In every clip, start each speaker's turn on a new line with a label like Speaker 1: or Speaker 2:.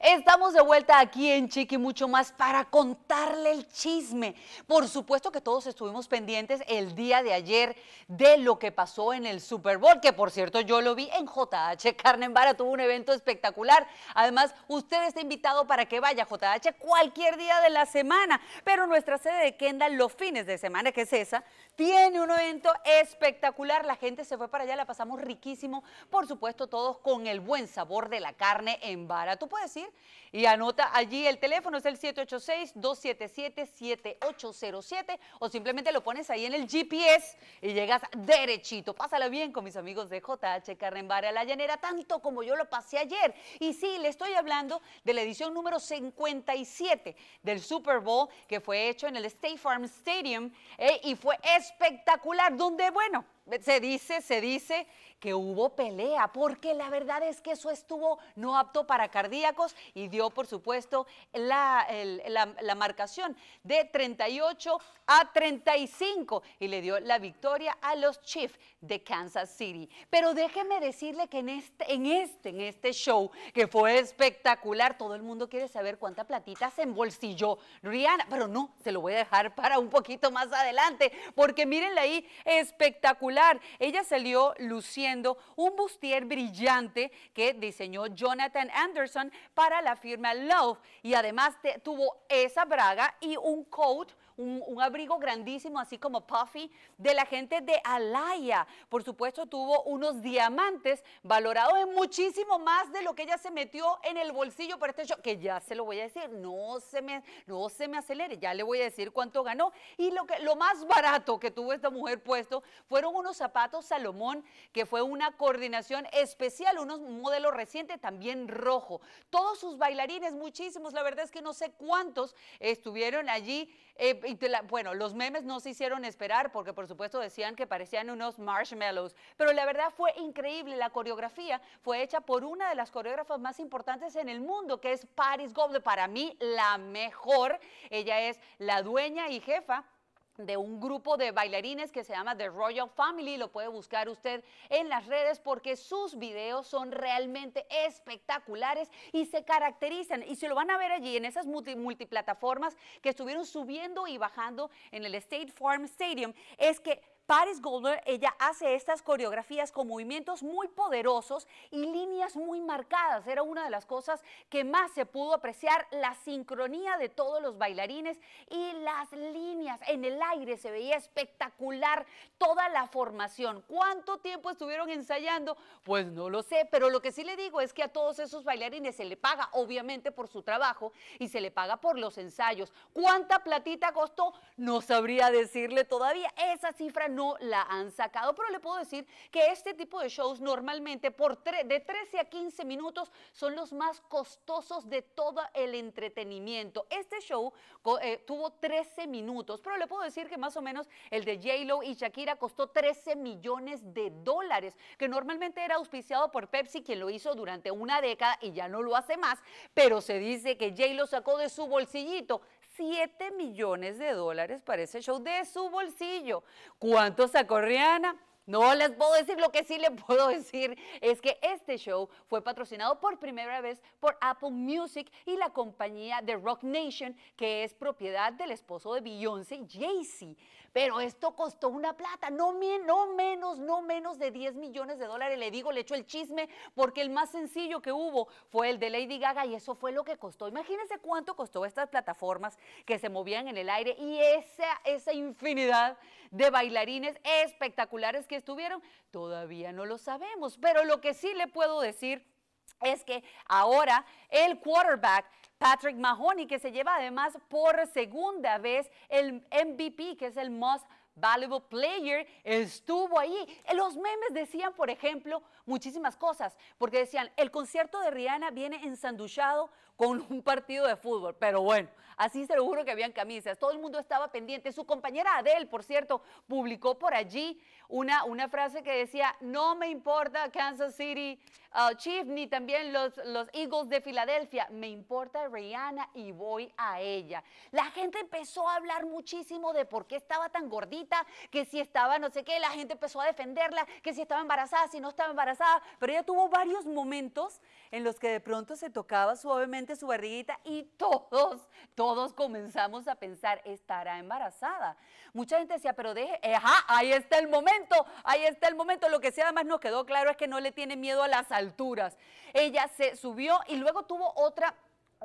Speaker 1: Estamos de vuelta aquí en Chiqui Mucho Más para contar darle el chisme. Por supuesto que todos estuvimos pendientes el día de ayer de lo que pasó en el Super Bowl, que por cierto yo lo vi en JH carne en Vara, tuvo un evento espectacular. Además, usted está invitado para que vaya a JH cualquier día de la semana, pero nuestra sede de Kendall los fines de semana, que es esa, tiene un evento espectacular. La gente se fue para allá, la pasamos riquísimo, por supuesto todos con el buen sabor de la carne en vara. Tú puedes ir y anota allí el teléfono, es el 786 2 777-807 o simplemente lo pones ahí en el GPS y llegas derechito. Pásalo bien con mis amigos de JH a La Llanera, tanto como yo lo pasé ayer. Y sí, le estoy hablando de la edición número 57 del Super Bowl que fue hecho en el State Farm Stadium eh, y fue espectacular, donde, bueno, se dice, se dice que hubo pelea, porque la verdad es que eso estuvo no apto para cardíacos y dio, por supuesto, la, la, marcación de 38 a 35 y le dio la victoria a los Chiefs de Kansas City. Pero déjeme decirle que en este, en este, en este show, que fue espectacular, todo el mundo quiere saber cuánta platita se embolsilló Rihanna, pero no, se lo voy a dejar para un poquito más adelante, porque mírenla ahí, espectacular. Ella salió luciendo un bustier brillante que diseñó Jonathan Anderson para la firma Love y además tuvo esa braga y un coat un, abrigo grandísimo, así como Puffy, de la gente de Alaya. Por supuesto, tuvo unos diamantes valorados en muchísimo más de lo que ella se metió en el bolsillo para este show, que ya se lo voy a decir, no se me, no se me acelere, ya le voy a decir cuánto ganó. Y lo, que, lo más barato que tuvo esta mujer puesto fueron unos zapatos Salomón, que fue una coordinación especial, unos modelos recientes también rojo. Todos sus bailarines, muchísimos, la verdad es que no sé cuántos estuvieron allí eh, bueno, los memes no se hicieron esperar porque por supuesto decían que parecían unos marshmallows, pero la verdad fue increíble. La coreografía fue hecha por una de las coreógrafas más importantes en el mundo, que es Paris Goble, para mí la mejor. Ella es la dueña y jefa de un grupo de bailarines que se llama The Royal Family, lo puede buscar usted en las redes porque sus videos son realmente espectaculares y se caracterizan y se lo van a ver allí en esas multiplataformas que estuvieron subiendo y bajando en el State Farm Stadium, es que Paris Goldner, ella hace estas coreografías con movimientos muy poderosos y líneas muy marcadas. Era una de las cosas que más se pudo apreciar, la sincronía de todos los bailarines y las líneas en el aire. Se veía espectacular toda la formación. ¿Cuánto tiempo estuvieron ensayando? Pues no lo sé, pero lo que sí le digo es que a todos esos bailarines se le paga, obviamente, por su trabajo y se le paga por los ensayos. ¿Cuánta platita costó? No sabría decirle todavía. Esa cifra no no la han sacado. Pero le puedo decir que este tipo de shows normalmente por de 13 a 15 minutos son los más costosos de todo el entretenimiento. Este show eh, tuvo 13 minutos, pero le puedo decir que más o menos el de J-Lo y Shakira costó 13 millones de dólares, que normalmente era auspiciado por Pepsi, quien lo hizo durante una década y ya no lo hace más, pero se dice que J-Lo sacó de su bolsillito Siete millones de dólares para ese show de su bolsillo. ¿Cuánto sacó Rihanna? No les puedo decir, lo que sí les puedo decir es que este show fue patrocinado por primera vez por Apple Music y la compañía de Rock Nation, que es propiedad del esposo de Beyoncé, Jay-Z. Pero esto costó una plata, no, no menos, no menos de 10 millones de dólares. Le digo, le echo el chisme, porque el más sencillo que hubo fue el de Lady Gaga y eso fue lo que costó. Imagínense cuánto costó estas plataformas que se movían en el aire y esa, esa infinidad de bailarines espectaculares que estuvieron? Todavía no lo sabemos, pero lo que sí le puedo decir es que ahora el quarterback Patrick Mahoney, que se lleva además por segunda vez el MVP, que es el más valuable player, estuvo ahí. los memes decían, por ejemplo, muchísimas cosas, porque decían, el concierto de Rihanna viene ensanduchado con un partido de fútbol, pero bueno, así se lo juro que habían camisas, todo el mundo estaba pendiente. Su compañera Adele, por cierto, publicó por allí una, una frase que decía, no me importa Kansas City uh, Chief, ni también los, los Eagles de Filadelfia, me importa Rihanna y voy a ella. La gente empezó a hablar muchísimo de por qué estaba tan gordita que si estaba no sé qué, la gente empezó a defenderla, que si estaba embarazada, si no estaba embarazada, pero ella tuvo varios momentos en los que de pronto se tocaba suavemente su barriguita y todos, todos comenzamos a pensar, estará embarazada. Mucha gente decía, pero deje, eh, ajá, ahí está el momento, ahí está el momento. Lo que sí además nos quedó claro es que no le tiene miedo a las alturas. Ella se subió y luego tuvo otra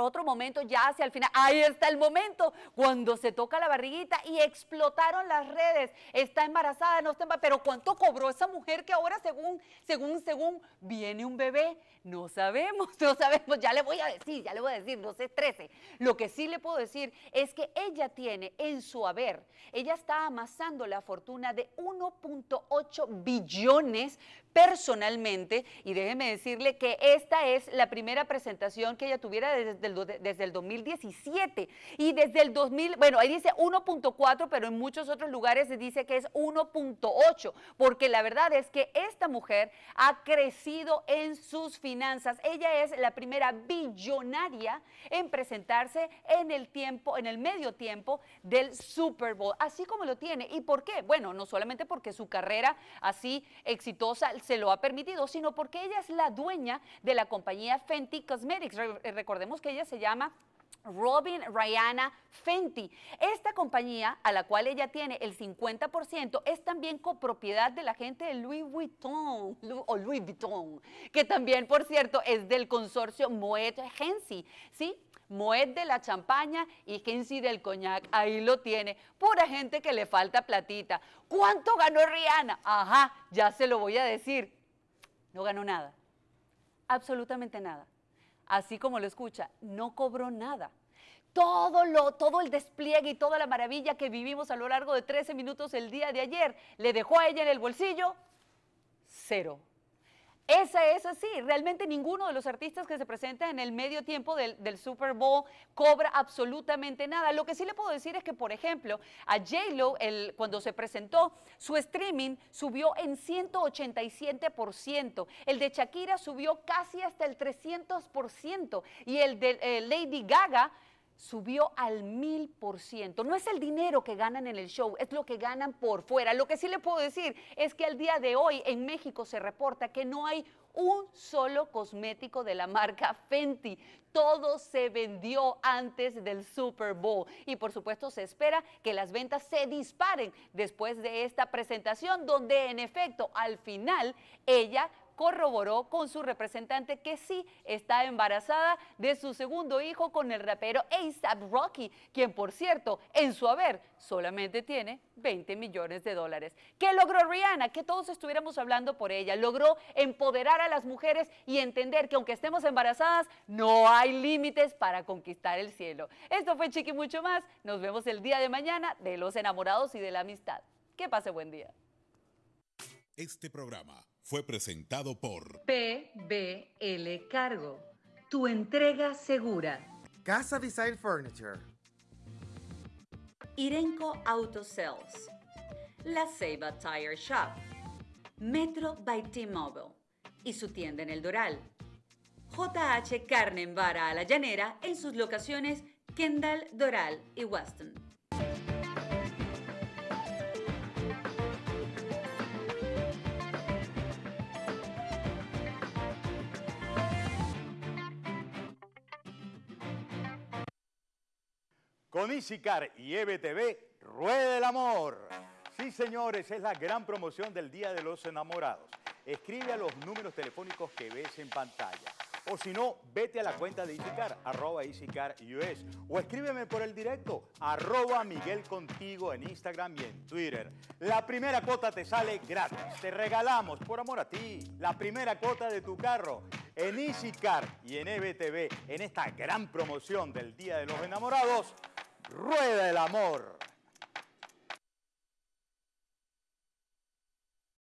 Speaker 1: otro momento ya hacia el final. Ahí está el momento cuando se toca la barriguita y explotaron las redes. Está embarazada, no está embarazada, pero ¿cuánto cobró esa mujer que ahora según según según viene un bebé? No sabemos, no sabemos. Ya le voy a decir, ya le voy a decir, no se estrese. Lo que sí le puedo decir es que ella tiene en su haber, ella está amasando la fortuna de 1.8 billones, personalmente y déjeme decirle que esta es la primera presentación que ella tuviera desde el, 2017 y desde el 2000, bueno, ahí dice 1.4, pero en muchos otros lugares dice que es 1.8, porque la verdad es que esta mujer ha crecido en sus finanzas. Ella es la primera billonaria en presentarse en el tiempo, en el medio tiempo del Super Bowl, así como lo tiene. ¿Y por qué? Bueno, no solamente porque su carrera así exitosa se lo ha permitido, sino porque ella es la dueña de la compañía Fenty Cosmetics. Eh, recordemos que ella se llama Robin Rihanna Fenty. Esta compañía, a la cual ella tiene el 50%, es también copropiedad de la gente de Louis Vuitton, o Louis Vuitton, que también, por cierto, es del consorcio Moet Hennessy, ¿sí? Moet de la champaña y Hennessy del coñac, ahí lo tiene. Pura gente que le falta platita. ¿Cuánto ganó Rihanna? Ajá, ya se lo voy a decir. No ganó nada, absolutamente nada así como lo escucha, no cobró nada. Todo, lo, todo el despliegue y toda la maravilla que vivimos a lo largo de 13 minutos el día de ayer, le dejó a ella en el bolsillo cero. Esa es así. Realmente ninguno de los artistas que se presentan en el medio tiempo del, Super Bowl cobra absolutamente nada. Lo que sí le puedo decir es que, por ejemplo, a J-Lo, cuando se presentó, su streaming subió en 187%. El de Shakira subió casi hasta el 300%. Y el de eh, Lady Gaga subió al mil por ciento. No es el dinero que ganan en el show, es lo que ganan por fuera. Lo que sí le puedo decir es que al día de hoy en México se reporta que no hay un solo cosmético de la marca Fenty. Todo se vendió antes del Super Bowl y por supuesto se espera que las ventas se disparen después de esta presentación donde en efecto al final ella corroboró con su representante que sí está embarazada de su segundo hijo con el rapero ASAP Rocky, quien por cierto, en su haber solamente tiene 20 millones de dólares. ¿Qué logró Rihanna? Que todos estuviéramos hablando por ella. Logró empoderar a las mujeres y entender que aunque estemos embarazadas, no hay límites para conquistar el cielo. Esto fue Chiqui Mucho Más. Nos vemos el día de mañana de los enamorados y de la amistad. Que pase buen día. Este programa fue presentado por PBL Cargo, tu entrega segura. Casa Design Furniture. Irenco Auto Sales. La Ceiba Tire Shop. Metro by T-Mobile. Y su tienda en el Doral. JH Carne en Vara a la Llanera en sus locaciones Kendall, Doral y Weston. Con Isicar y EBTV, ruede el amor. Sí, señores, es la gran promoción del Día de los Enamorados. Escribe a los números telefónicos que ves en pantalla. O si no, vete a la cuenta de Isicar, arroba Isicar US. O escríbeme por el directo, arroba Miguel Contigo en Instagram y en Twitter. La primera cuota te sale gratis. Te regalamos, por amor a ti, la primera cuota de tu carro en Isicar y en EBTV, en esta gran promoción del Día de los Enamorados rueda el amor.